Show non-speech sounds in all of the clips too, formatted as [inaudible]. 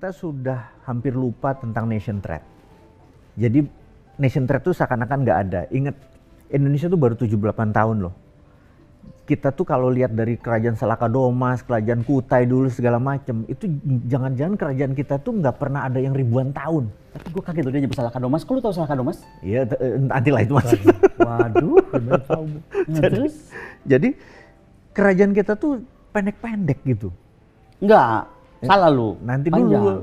kita sudah hampir lupa tentang nation threat. Jadi nation threat itu seakan-akan nggak ada. Ingat, Indonesia itu baru 78 tahun loh. Kita tuh kalau lihat dari kerajaan Selaka Domas, kerajaan Kutai dulu segala macem, itu jangan-jangan kerajaan kita tuh nggak pernah ada yang ribuan tahun. Tapi gue kaget loh dia nyebut Selaka Domas. Kok lu tau Selaka Domas? Iya, eh, nanti lah itu mas. Waduh, tahu. [laughs] jadi, jadi kerajaan kita tuh pendek-pendek gitu. Enggak, Eh, Salah lu. Nanti Panjang. dulu.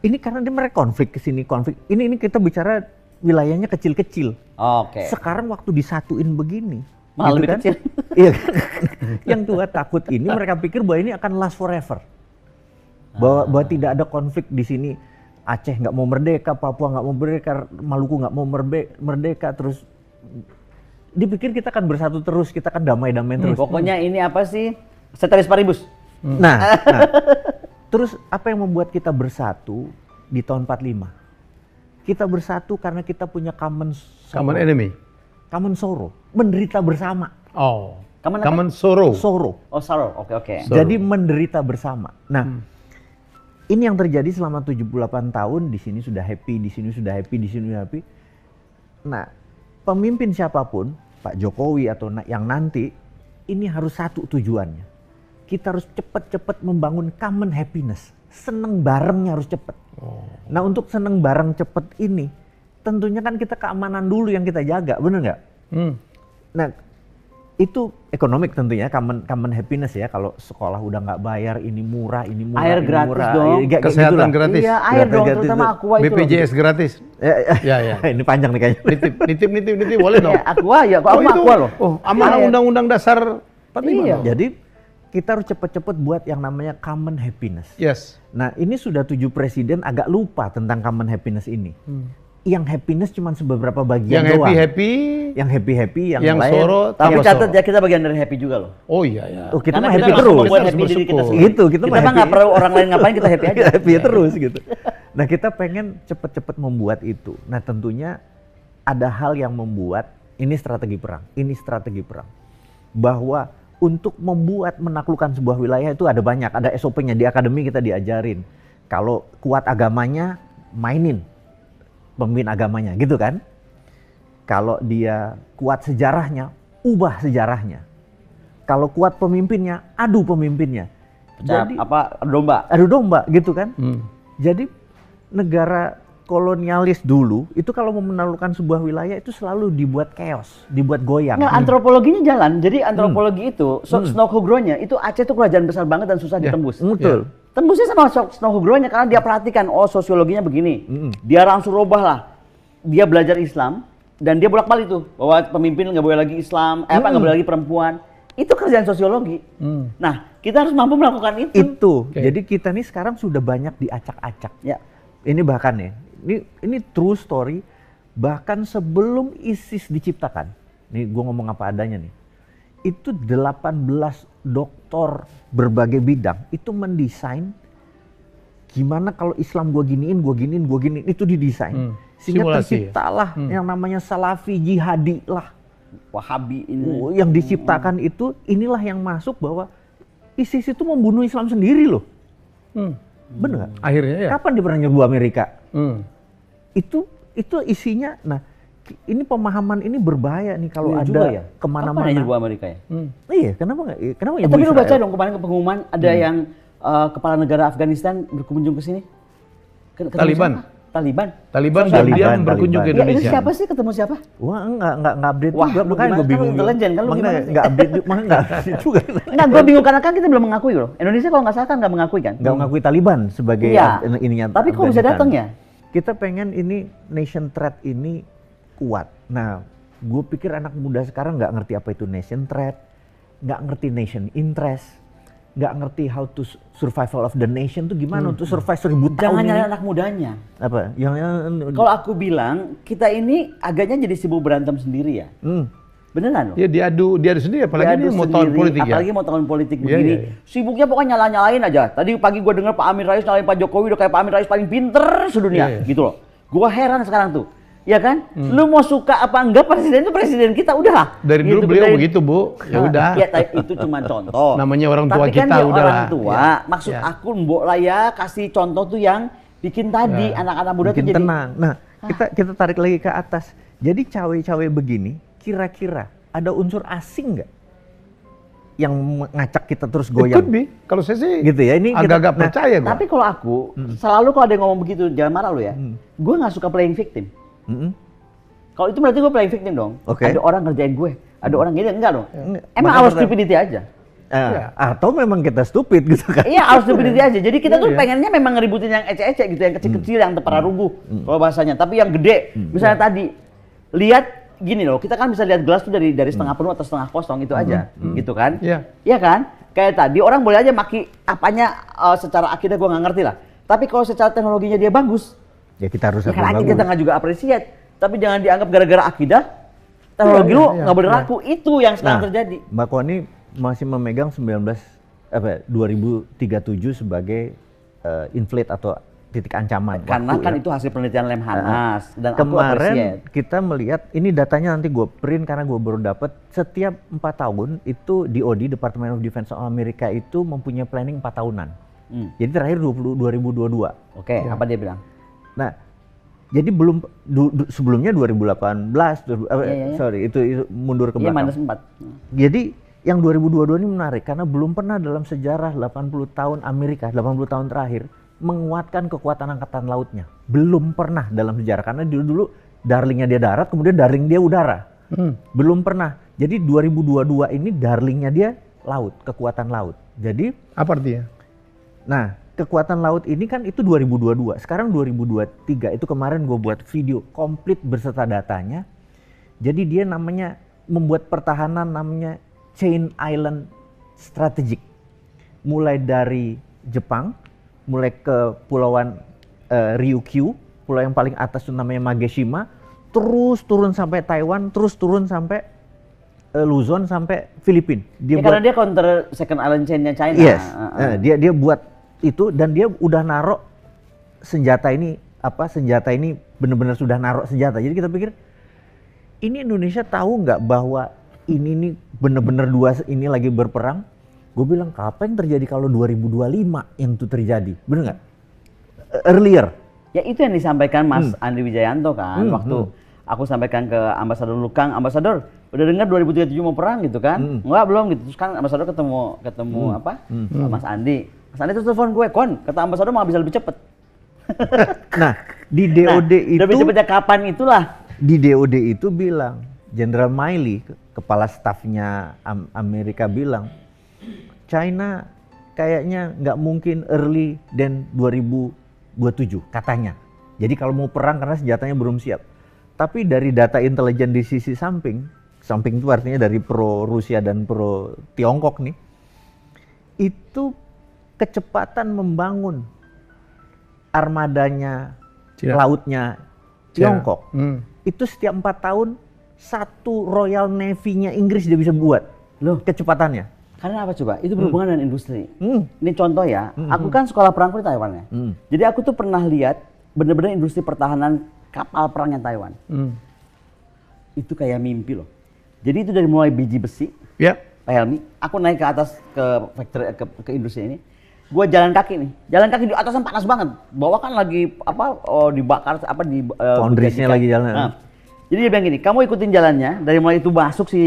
Ini karena dia mereka konflik kesini konflik. Ini ini kita bicara wilayahnya kecil-kecil. Oke. Okay. Sekarang waktu disatuin begini, malah gitu lebih kan? kecil. [laughs] Iya. yang tua takut ini mereka pikir bahwa ini akan last forever. Bahwa, ah. bahwa tidak ada konflik di sini. Aceh nggak mau merdeka, Papua nggak mau merdeka, Maluku nggak mau merdeka, terus dipikir kita akan bersatu terus, kita akan damai-damai hmm, terus. Pokoknya ini apa sih? Setaris paribus. Hmm. Nah, nah [laughs] Terus apa yang membuat kita bersatu di tahun 45? Kita bersatu karena kita punya common sorrow. common enemy. Common sorrow, menderita bersama. Oh. Common, common sorrow. Sorrow. Oh, sorrow. Oke, okay, oke. Okay. Jadi menderita bersama. Nah, hmm. ini yang terjadi selama 78 tahun di sini sudah happy, di sini sudah happy, di sini sudah happy. Nah, pemimpin siapapun, Pak Jokowi atau yang nanti, ini harus satu tujuannya kita harus cepat-cepat membangun common happiness. Seneng barengnya harus cepat. Oh. Nah untuk seneng bareng cepat ini, tentunya kan kita keamanan dulu yang kita jaga, bener nggak? Hmm. Nah itu ekonomik tentunya, common, common happiness ya. Kalau sekolah udah nggak bayar, ini murah, ini murah, air ini gratis murah. dong, ya, kesehatan gratis, iya air gratis dong, gratis terutama aqua itu. BPJS gratis. Ya, ya, ya. ya. [laughs] ini panjang nih kayaknya. Nitip, nitip, nitip, nitip boleh [laughs] ya, dong. aqua ya, kok oh, aku aqua loh. Oh, aman iya, iya. undang-undang dasar tadi. iya. Jadi kita harus cepat-cepat buat yang namanya common happiness. Yes. Nah, ini sudah tujuh presiden agak lupa tentang common happiness ini. Hmm. Yang happiness cuma beberapa bagian yang doang. Happy happy, yang happy happy, yang, yang lain. Soro, tapi catat ya kita bagian dari happy juga loh. Oh iya ya. Oh, kita Karena mah happy terus. Kita happy diri kita sendiri. Gitu, kita, kita mah nggak perlu orang lain ngapain kita happy [laughs] aja. happy ya. terus gitu. Nah kita pengen cepat-cepat membuat itu. Nah tentunya ada hal yang membuat ini strategi perang, ini strategi perang bahwa untuk membuat menaklukkan sebuah wilayah itu ada banyak, ada SOP-nya di akademi kita diajarin. Kalau kuat agamanya, mainin pemimpin agamanya, gitu kan? Kalau dia kuat sejarahnya, ubah sejarahnya. Kalau kuat pemimpinnya, adu pemimpinnya. Jadi, apa domba? Adu domba, gitu kan? Hmm. Jadi negara kolonialis dulu itu kalau mau menaklukkan sebuah wilayah itu selalu dibuat chaos, dibuat goyang. Nah, hmm. antropologinya jalan. Jadi antropologi hmm. itu so, hmm. Snohogronya itu Aceh itu kerajaan besar banget dan susah yeah. ditembus. Betul. Yeah. Tembusnya sama Snohogronya karena dia perhatikan oh sosiologinya begini. Hmm. Dia langsung rubah lah. Dia belajar Islam dan dia bolak-balik tuh bahwa pemimpin nggak boleh lagi Islam, eh, apa nggak hmm. boleh lagi perempuan itu kerjaan sosiologi. Hmm. Nah, kita harus mampu melakukan itu. Itu. Okay. Jadi kita nih sekarang sudah banyak diacak-acak. Ya. Ini bahkan ya, ini ini true story bahkan sebelum ISIS diciptakan nih gue ngomong apa adanya nih itu 18 doktor berbagai bidang itu mendesain gimana kalau Islam gue giniin gue giniin gue giniin itu didesain hmm. sehingga Simulasi terciptalah hmm. yang namanya salafi jihadi lah wahabi ini oh, yang diciptakan hmm. itu inilah yang masuk bahwa ISIS itu membunuh Islam sendiri loh hmm Bener Akhirnya ya. Kapan dia pernah nyerbu Amerika? Hmm. Itu itu isinya. Nah, ini pemahaman ini berbahaya nih kalau ya, ada ya. kemana-mana. Kapan nyerbu Amerika ya? Hmm. Iya, kenapa nggak? Iya, kenapa ya? Tapi lu baca dong kemarin ke pengumuman ada hmm. yang uh, kepala negara Afghanistan berkunjung ke sini. Taliban. Taliban. Taliban, Taliban dia Taliban. berkunjung ke ya, Indonesia. Ya, siapa sih ketemu siapa? Wah, enggak enggak enggak update Wah, juga. Makanya gue bingung. Kan intelijen kan lu gimana? Enggak update juga, makanya enggak [laughs] juga. Enggak, gue bingung karena kan kita belum mengakui loh. Indonesia kalau nggak salah kan nggak mengakui kan? Nggak mengakui Taliban sebagai ya. ininya. Tapi kok bisa datang ya? Kita pengen ini nation threat ini kuat. Nah, gue pikir anak muda sekarang nggak ngerti apa itu nation threat, nggak ngerti nation interest nggak ngerti how to survival of the nation tuh gimana hmm. untuk hmm. survive seribu tahun Jangan nyalain anak mudanya. Apa? Yang, yang kalau aku bilang kita ini agaknya jadi sibuk berantem sendiri ya. Hmm. Beneran loh. Ya diadu, diadu sendiri apalagi diadu ini mau sendiri, tahun politik apalagi ya. Apalagi mau tahun politik iya, begini. Ya, ya. Sibuknya pokoknya nyala-nyalain aja. Tadi pagi gue denger Pak Amin Rais nyalain Pak Jokowi udah kayak Pak Amin Rais paling pinter sedunia ya, ya. gitu loh. Gua heran sekarang tuh ya kan? Hmm. Lu mau suka apa enggak presiden itu presiden kita udahlah. Dari gitu, dulu beliau dari, begitu bu, ya nah, udah. ya itu cuma contoh. Namanya orang tua Tapi kan kita ya udah orang tua. Ya. Maksud ya. aku mbok lah ya kasih contoh tuh yang bikin tadi anak ya. anak-anak muda bikin tuh jadi tenang. Nah ah. kita kita tarik lagi ke atas. Jadi cawe-cawe begini, kira-kira ada unsur asing nggak? yang ngacak kita terus goyang. Itu Kalau saya sih gitu ya. Ini agak-agak nah, percaya gua. Tapi kalau aku hmm. selalu kalau ada yang ngomong begitu jangan marah lu ya. Hmm. Gue nggak suka playing victim. Mm -hmm. Kalau itu berarti gue playing victim dong. Okay. Ada orang ngerjain gue, ada orang gini enggak dong. Emang harus stupidity aja. Uh, ya. atau memang kita stupid gitu kan? Iya, harus stupidity aja. Jadi kita ya, tuh ya. pengennya memang ngeributin yang ecek-ecek gitu, yang kecil-kecil, hmm. yang tepararubuh mm. hmm. kalau bahasanya. Tapi yang gede, hmm. misalnya mm. tadi lihat gini loh, kita kan bisa lihat gelas tuh dari dari setengah mm. penuh atau setengah kosong itu aja, hmm. gitu kan? Iya. Iya kan? Kayak tadi orang boleh aja maki apanya uh, secara akidah gue nggak ngerti lah. Tapi kalau secara teknologinya dia bagus, ya kita harus ya, kan kita nggak juga apresiat tapi jangan dianggap gara-gara akidah teknologi iya, lu iya, iya, nggak berlaku itu yang sekarang nah, terjadi mbak Koni masih memegang 19 apa 2037 sebagai uh, inflate atau titik ancaman karena waktu, kan ya. itu hasil penelitian Lemhanas nah, dan kemarin aku kita melihat ini datanya nanti gue print karena gue baru dapat setiap empat tahun itu DOD Department of Defense of America itu mempunyai planning empat tahunan hmm. jadi terakhir 20, 2022 oke okay, ya. apa dia bilang Nah, jadi belum du, du, sebelumnya 2018 du, eh, ya, yeah, yeah. sorry itu, itu mundur ke iya, belakang. minus 4. Jadi yang 2022 ini menarik karena belum pernah dalam sejarah 80 tahun Amerika, 80 tahun terakhir menguatkan kekuatan angkatan lautnya. Belum pernah dalam sejarah karena dulu dulu darlingnya dia darat, kemudian darling dia udara. Hmm. Belum pernah. Jadi 2022 ini darlingnya dia laut, kekuatan laut. Jadi apa artinya? Nah, kekuatan laut ini kan itu 2022. Sekarang 2023 itu kemarin gue buat video komplit berserta datanya. Jadi dia namanya membuat pertahanan namanya Chain Island Strategic. Mulai dari Jepang, mulai ke pulauan uh, Ryukyu, pulau yang paling atas itu namanya Mageshima, terus turun sampai Taiwan, terus turun sampai eh, Luzon sampai Filipina. Dia ya, buat, karena dia counter second island chain-nya China. Yes. uh. Uh, dia dia buat itu dan dia udah narok senjata ini apa senjata ini benar-benar sudah narok senjata. Jadi kita pikir ini Indonesia tahu nggak bahwa ini nih benar-benar dua ini lagi berperang. Gue bilang apa yang terjadi kalau 2025 yang itu terjadi, benar nggak? Earlier. Ya itu yang disampaikan Mas hmm. Andri Wijayanto kan hmm, waktu hmm. aku sampaikan ke ambasador Lukang, ambasador udah dengar 2037 mau perang gitu kan? Hmm. nggak belum gitu. Terus kan ambasador ketemu ketemu hmm. apa? Hmm. Mas Andi Mas Andi terus telepon gue, kon, kata ambasador mau bisa lebih cepet. [laughs] nah, di DOD nah, itu... Lebih cepetnya kapan itulah. Di DOD itu bilang, Jenderal Miley, kepala stafnya Amerika bilang, China kayaknya nggak mungkin early dan 2027 katanya. Jadi kalau mau perang karena senjatanya belum siap. Tapi dari data intelijen di sisi samping, samping itu artinya dari pro Rusia dan pro Tiongkok nih, itu kecepatan membangun armadanya Cina. lautnya iya. Tiongkok hmm. itu setiap empat tahun satu Royal Navy-nya Inggris dia bisa buat loh kecepatannya karena apa coba itu berhubungan hmm. dengan industri hmm. ini contoh ya hmm. aku kan sekolah perangku di Taiwan ya hmm. jadi aku tuh pernah lihat bener-bener industri pertahanan kapal perangnya Taiwan hmm. itu kayak mimpi loh jadi itu dari mulai biji besi ya yeah. Pak Helmi aku naik ke atas ke factory ke, ke industri ini gue jalan kaki nih jalan kaki di atasan panas banget bawa kan lagi apa oh, dibakar apa di uh, lagi jalan nah. Jadi dia bilang gini, kamu ikutin jalannya, dari mulai itu masuk si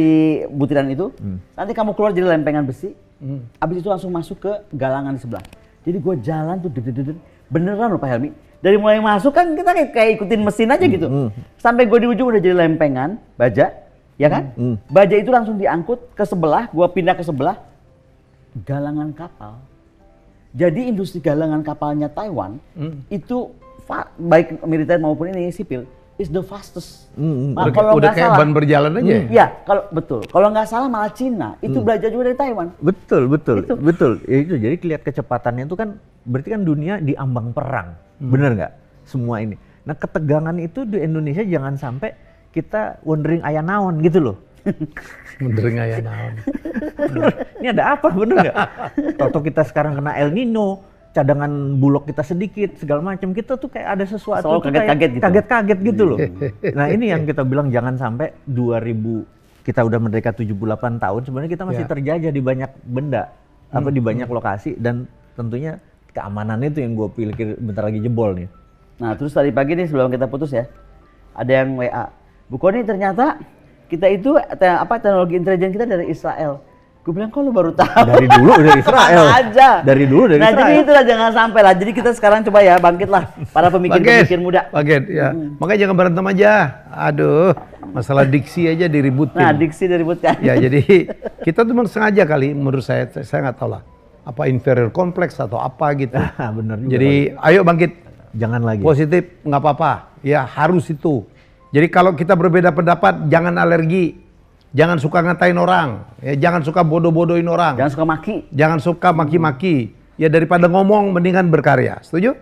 butiran itu, hmm. nanti kamu keluar jadi lempengan besi, hmm. abis itu langsung masuk ke galangan di sebelah. Jadi gue jalan tuh, dud, dud, dud, beneran loh Pak Helmi. Dari mulai masuk kan kita kayak, kayak ikutin mesin aja hmm, gitu. Hmm. Sampai gue di ujung udah jadi lempengan, baja, ya kan? Hmm. hmm. Baja itu langsung diangkut ke sebelah, gue pindah ke sebelah, galangan kapal jadi industri galangan kapalnya Taiwan hmm. itu baik militer maupun ini sipil is the fastest. Hmm, hmm. nah, kalau udah kayak salah, ban berjalan aja. Ya? Hmm, ya, kalau betul. Kalau nggak salah malah Cina itu hmm. belajar juga dari Taiwan. Betul, betul, itu. betul. Ya, itu jadi lihat kecepatannya itu kan berarti kan dunia di ambang perang, hmm. bener nggak? Semua ini. Nah ketegangan itu di Indonesia jangan sampai kita wondering ayah naon gitu loh bener [laughs] nggak ya naon? Ini ada apa bener nggak? [laughs] Toto kita sekarang kena El Nino, cadangan bulog kita sedikit segala macam kita tuh kayak ada sesuatu Selalu kaget-kaget gitu. Kaget-kaget gitu loh. [laughs] Nah ini yang kita bilang jangan sampai 2000 kita udah merdeka 78 tahun sebenarnya kita masih ya. terjajah di banyak benda hmm. apa di hmm. banyak hmm. lokasi dan tentunya keamanan itu yang gue pikir bentar lagi jebol nih. Nah terus tadi pagi nih sebelum kita putus ya ada yang WA. Bu ternyata kita itu te apa teknologi intelijen kita dari Israel. Gue bilang kok lu baru tahu. Dari dulu dari Israel. [laughs] aja. Dari dulu dari nah, Israel. Nah jadi itulah jangan sampai lah. Jadi kita sekarang coba ya bangkitlah para pemikir-pemikir muda. Bangkit ya. Hmm. Makanya jangan berantem aja. Aduh, masalah diksi aja diributin. Nah diksi diributkan. Ya jadi [laughs] kita tuh sengaja kali menurut saya. Saya nggak tahu lah apa inferior kompleks atau apa gitu. [laughs] Bener. Jadi ayo bangkit. Jangan lagi. Positif nggak apa-apa. Ya harus itu. Jadi kalau kita berbeda pendapat, jangan alergi. Jangan suka ngatain orang. Ya, jangan suka bodoh-bodohin orang. Jangan suka maki. Jangan suka maki-maki. Ya daripada ngomong, mendingan berkarya. Setuju?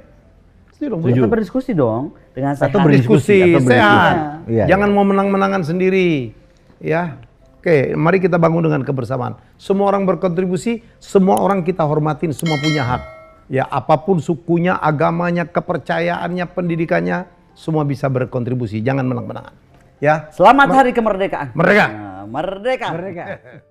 Setuju dong. Setuju. Kita berdiskusi dong. Dengan sehat. Atau berdiskusi, atau berdiskusi. sehat. Ya. Jangan iya. mau menang-menangan sendiri. Ya. Oke, mari kita bangun dengan kebersamaan. Semua orang berkontribusi, semua orang kita hormatin, semua punya hak. Ya, apapun sukunya, agamanya, kepercayaannya, pendidikannya, semua bisa berkontribusi, jangan menang-menangan. Ya. Selamat Mer Hari Kemerdekaan. Nah, merdeka. merdeka. Merdeka. [laughs]